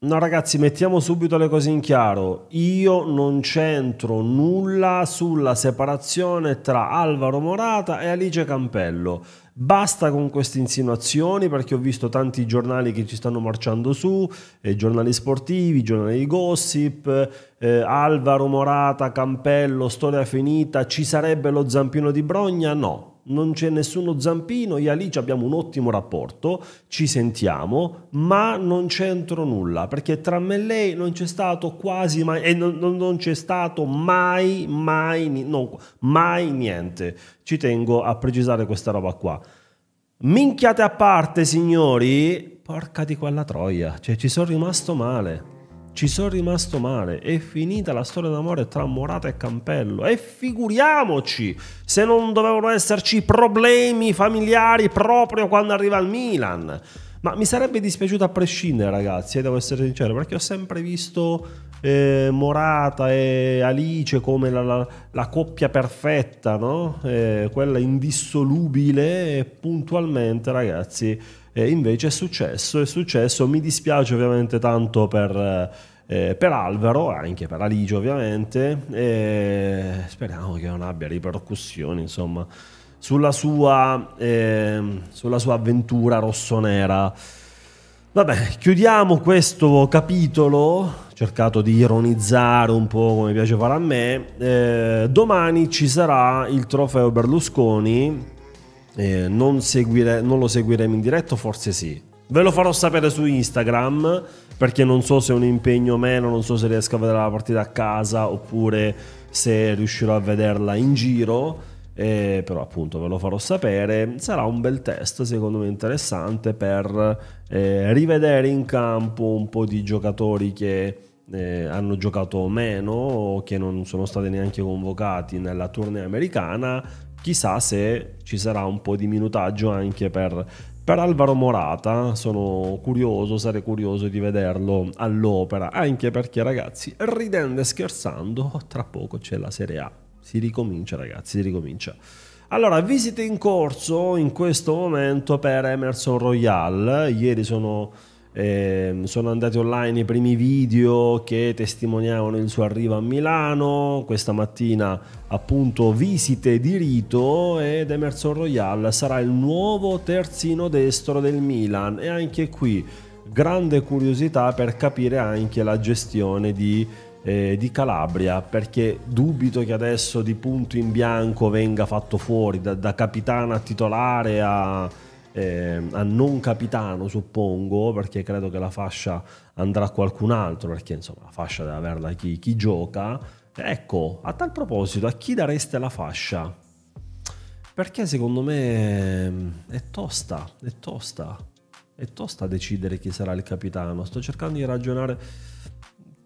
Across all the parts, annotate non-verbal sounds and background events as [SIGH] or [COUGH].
No ragazzi, mettiamo subito le cose in chiaro. Io non c'entro nulla sulla separazione tra Alvaro Morata e Alice Campello. Basta con queste insinuazioni perché ho visto tanti giornali che ci stanno marciando su, eh, giornali sportivi, giornali di gossip, eh, Alvaro Morata, Campello, storia finita, ci sarebbe lo zampino di Brogna? No, non c'è nessuno zampino, io e Alice abbiamo un ottimo rapporto, ci sentiamo, ma non c'entro nulla, perché tra me e lei non c'è stato quasi mai, e non, non, c'è stato mai, mai, non, mai niente. Ci tengo a precisare questa roba qua. Minchiate a parte, signori, porca di quella troia, cioè ci sono rimasto male ci sono rimasto male, è finita la storia d'amore tra Morata e Campello e figuriamoci se non dovevano esserci problemi familiari proprio quando arriva il Milan. Ma mi sarebbe dispiaciuto a prescindere ragazzi, eh, devo essere sincero, perché ho sempre visto eh, Morata e Alice come la, la, la coppia perfetta, no? eh, quella indissolubile e puntualmente ragazzi eh, invece è successo, è successo, mi dispiace ovviamente tanto per... Eh, per Alvaro, anche per Aligio ovviamente, e speriamo che non abbia ripercussioni insomma, sulla, sua, eh, sulla sua avventura rossonera. Vabbè, chiudiamo questo capitolo, ho cercato di ironizzare un po' come piace fare a me, eh, domani ci sarà il trofeo Berlusconi eh, non, seguire, non lo seguiremo in diretto, forse sì. Ve lo farò sapere su Instagram perché non so se è un impegno o meno, non so se riesco a vedere la partita a casa oppure se riuscirò a vederla in giro. Eh, però appunto ve lo farò sapere. Sarà un bel test, secondo me interessante, per eh, rivedere in campo un po' di giocatori che eh, hanno giocato meno o che non sono stati neanche convocati nella tournée americana, chissà se ci sarà un po' di minutaggio anche per, per Alvaro Morata. Sono curioso, sarei curioso di vederlo all'opera, anche perché ragazzi, ridendo e scherzando, tra poco c'è la Serie A. Si ricomincia ragazzi, si ricomincia. Allora, visite in corso in questo momento per Emerson Royal. Ieri sono eh, sono andati online i primi video che testimoniavano il suo arrivo a Milano, questa mattina appunto visite di rito ed Emerson Royal sarà il nuovo terzino destro del Milan e anche qui grande curiosità per capire anche la gestione di, eh, di Calabria perché dubito che adesso di punto in bianco venga fatto fuori da, da capitana a titolare a eh, a non capitano, suppongo, perché credo che la fascia andrà a qualcun altro, perché insomma la fascia deve averla chi, chi gioca. Ecco, a tal proposito, a chi dareste la fascia? Perché secondo me ehm, è tosta, è tosta, è tosta decidere chi sarà il capitano. Sto cercando di ragionare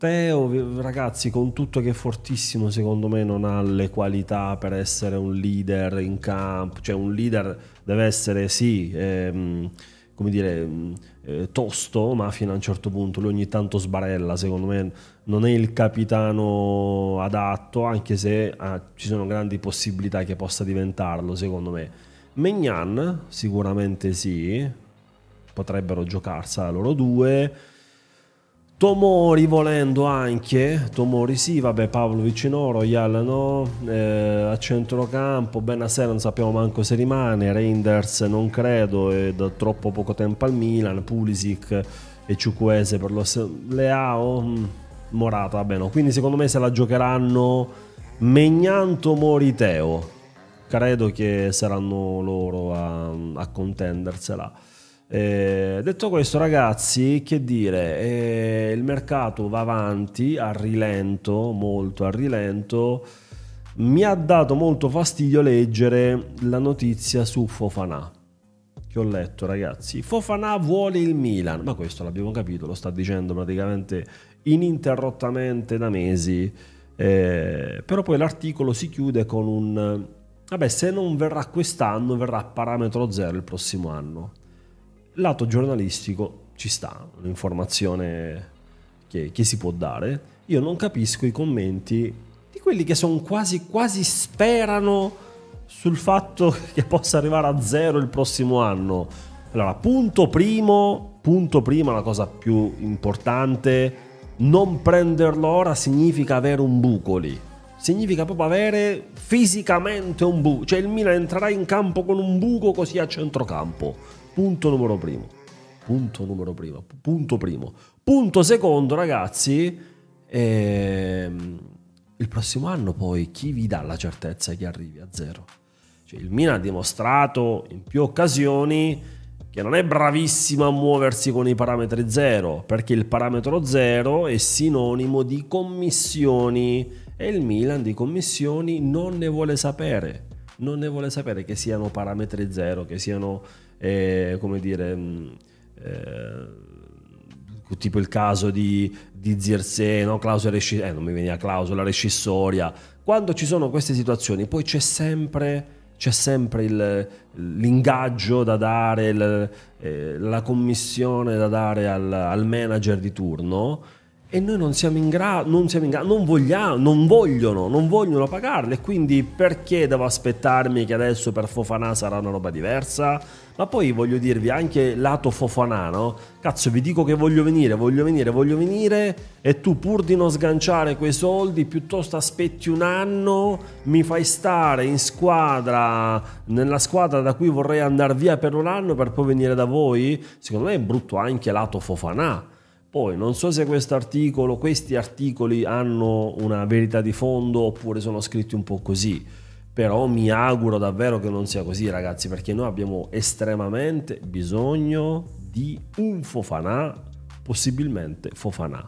Teo, ragazzi, con tutto che è fortissimo, secondo me non ha le qualità per essere un leader in campo, cioè un leader deve essere sì, ehm, come dire, eh, tosto, ma fino a un certo punto lui ogni tanto sbarella, secondo me non è il capitano adatto, anche se ah, ci sono grandi possibilità che possa diventarlo, secondo me. Mignan, sicuramente sì, potrebbero giocarsela loro due. Tomori volendo anche, Tomori sì, vabbè Pavlovic in oro, no, eh, a centrocampo Benasera non sappiamo manco se rimane, Reinders non credo, è da troppo poco tempo al Milan, Pulisic e Ciucuese per lo Leao, mm, Morata, vabbè no, quindi secondo me se la giocheranno Megnan, Tomori, Teo, credo che saranno loro a, a contendersela. Eh, detto questo, ragazzi, che dire, eh, il mercato va avanti a rilento, molto a rilento. Mi ha dato molto fastidio leggere la notizia su Fofanà che ho letto, ragazzi. Fofanà vuole il Milan, ma questo l'abbiamo capito, lo sta dicendo praticamente ininterrottamente da mesi. Eh, però poi l'articolo si chiude con un... Vabbè, se non verrà quest'anno, verrà a parametro zero il prossimo anno lato giornalistico ci sta, un'informazione che, che si può dare. Io non capisco i commenti di quelli che sono quasi, quasi sperano sul fatto [LAUGHS] che possa arrivare a zero il prossimo anno. Allora, punto primo, punto primo, la cosa più importante, non prenderlo ora significa avere un buco lì. Significa proprio avere fisicamente un buco, cioè il Milan entrerà in campo con un buco così a centrocampo punto numero primo. Punto numero primo. Punto primo. Punto secondo, ragazzi. Ehm, il prossimo anno poi chi vi dà la certezza che arrivi a zero? Cioè, il Milan ha dimostrato in più occasioni che non è bravissimo a muoversi con i parametri zero, perché il parametro zero è sinonimo di commissioni e il Milan di commissioni non ne vuole sapere non ne vuole sapere che siano parametri zero, che siano eh, come dire, mm, eh, tipo il caso di, di Zirze, no? clausola rescissoria, eh, non mi veniva clausola rescissoria, quando ci sono queste situazioni poi c'è sempre c'è sempre il, l'ingaggio da dare, il, eh, la commissione da dare al, al manager di turno e noi non siamo in grado, non siamo in grado, non vogliamo, non vogliono, non vogliono pagarle, quindi perché devo aspettarmi che adesso per Fofanà sarà una roba diversa? Ma poi voglio dirvi anche lato Fofanà, no? Cazzo, vi dico che voglio venire, voglio venire, voglio venire e tu pur di non sganciare quei soldi, piuttosto aspetti un anno, mi fai stare in squadra, nella squadra da cui vorrei andare via per un anno per poi venire da voi? Secondo me è brutto anche lato Fofanà poi non so se questo articolo, questi articoli hanno una verità di fondo oppure sono scritti un po' così, però mi auguro davvero che non sia così ragazzi perché noi abbiamo estremamente bisogno di un fofanà, possibilmente fofanà.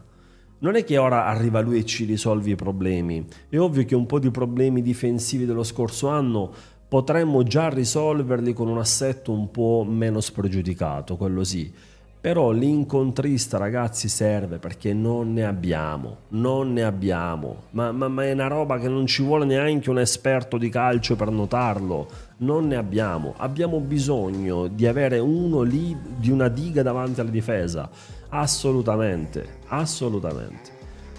Non è che ora arriva lui e ci risolvi i problemi, è ovvio che un po' di problemi difensivi dello scorso anno potremmo già risolverli con un assetto un po' meno spregiudicato, quello sì però l'incontrista, ragazzi, serve perché non ne abbiamo, non ne abbiamo. Ma, ma, ma è una roba che non ci vuole neanche un esperto di calcio per notarlo. Non ne abbiamo. Abbiamo bisogno di avere uno lì, di una diga davanti alla difesa. Assolutamente, assolutamente.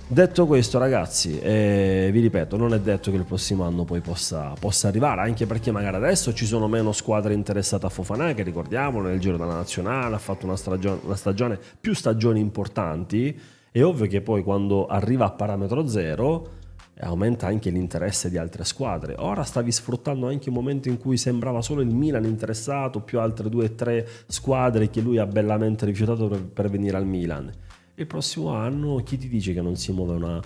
Detto questo, ragazzi, eh, vi ripeto, non è detto che il prossimo anno poi possa, possa, arrivare, anche perché magari adesso ci sono meno squadre interessate a Fofanà, che ricordiamolo, nel giro della nazionale ha fatto una stagione, una stagione più stagioni importanti. È ovvio che poi quando arriva a parametro zero eh, aumenta anche l'interesse di altre squadre. Ora stavi sfruttando anche un momento in cui sembrava solo il Milan interessato, più altre due o tre squadre che lui ha bellamente rifiutato per, per venire al Milan il prossimo anno chi ti dice che non si muove una,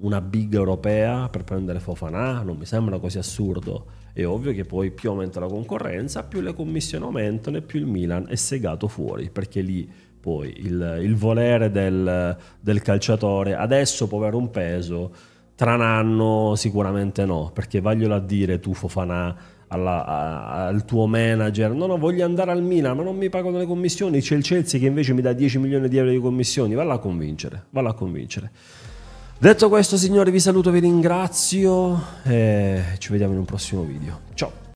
una big europea per prendere Fofanà? Non mi sembra così assurdo. È ovvio che poi più aumenta la concorrenza, più le commissioni aumentano e più il Milan è segato fuori, perché lì poi il, il volere del, del calciatore adesso può avere un peso, tra un anno sicuramente no, perché vaglielo a dire tu Fofanà alla, a, al tuo manager no no voglio andare al Milan ma non mi pagano le commissioni c'è il Chelsea che invece mi dà 10 milioni di euro di commissioni valla a convincere valla a convincere detto questo signori vi saluto vi ringrazio e ci vediamo in un prossimo video ciao